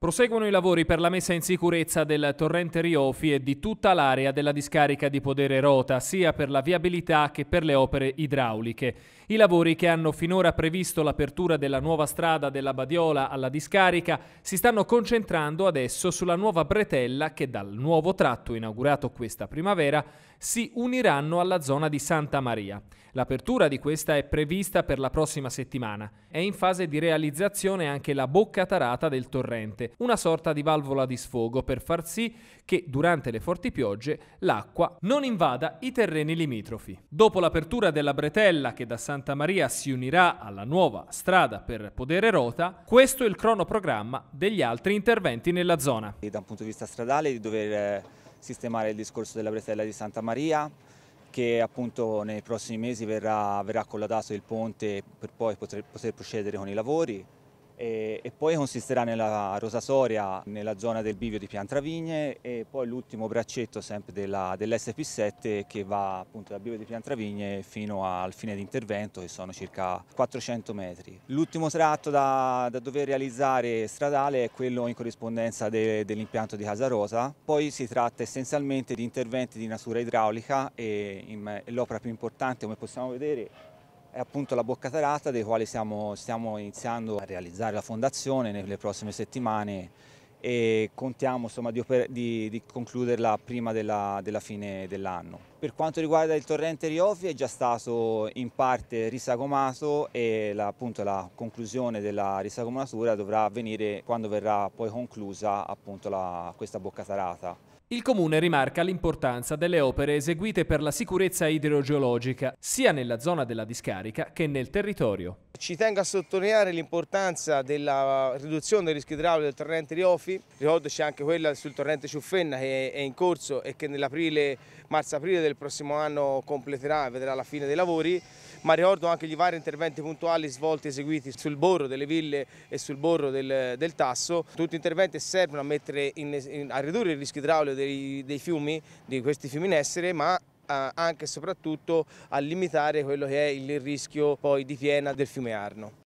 Proseguono i lavori per la messa in sicurezza del torrente Riofi e di tutta l'area della discarica di Podere Rota, sia per la viabilità che per le opere idrauliche. I lavori che hanno finora previsto l'apertura della nuova strada della Badiola alla discarica si stanno concentrando adesso sulla nuova bretella che dal nuovo tratto inaugurato questa primavera si uniranno alla zona di Santa Maria. L'apertura di questa è prevista per la prossima settimana. È in fase di realizzazione anche la bocca tarata del torrente una sorta di valvola di sfogo per far sì che durante le forti piogge l'acqua non invada i terreni limitrofi. Dopo l'apertura della bretella che da Santa Maria si unirà alla nuova strada per Podere Rota, questo è il cronoprogramma degli altri interventi nella zona. E da un punto di vista stradale di dover eh, sistemare il discorso della bretella di Santa Maria, che appunto nei prossimi mesi verrà, verrà colladato il ponte per poi poter, poter procedere con i lavori, e, poi consisterà nella rosasoria nella zona del bivio di Piantravigne e poi l'ultimo braccetto sempre dell'SP7 che va appunto dal bivio di Piantravigne fino al fine di intervento che sono circa 400 metri. L'ultimo tratto da, da, dover realizzare stradale è quello in corrispondenza de, dell'impianto di Casa Rosa, poi si tratta essenzialmente di interventi di natura idraulica e, e l'opera più importante come possiamo vedere è appunto la Bocca Tarata dei quali stiamo, stiamo iniziando a realizzare la fondazione nelle prossime settimane e contiamo insomma, di, di, di, concluderla prima della, della fine dell'anno. Per quanto riguarda il torrente Riofi è già stato in parte risagomato e la, appunto, la conclusione della risagomatura dovrà avvenire quando verrà poi conclusa appunto, la, questa boccatarata. Il comune rimarca l'importanza delle opere eseguite per la sicurezza idrogeologica, sia nella zona della discarica che nel territorio. Ci tengo a sottolineare l'importanza della riduzione del rischio idraulico del torrente Riofi, ricordo c'è anche quella sul torrente Ciuffenna che è in corso e che nell'aprile, marzo-aprile del prossimo anno completerà e vedrà la fine dei lavori, ma ricordo anche gli vari interventi puntuali svolti e eseguiti sul borro delle ville e sul borro del, del Tasso, tutti interventi servono a, mettere in, in, a ridurre il rischio idraulico dei, dei fiumi, di questi fiumi in essere, ma eh, anche e soprattutto a limitare quello che è il rischio poi di piena del fiume Arno.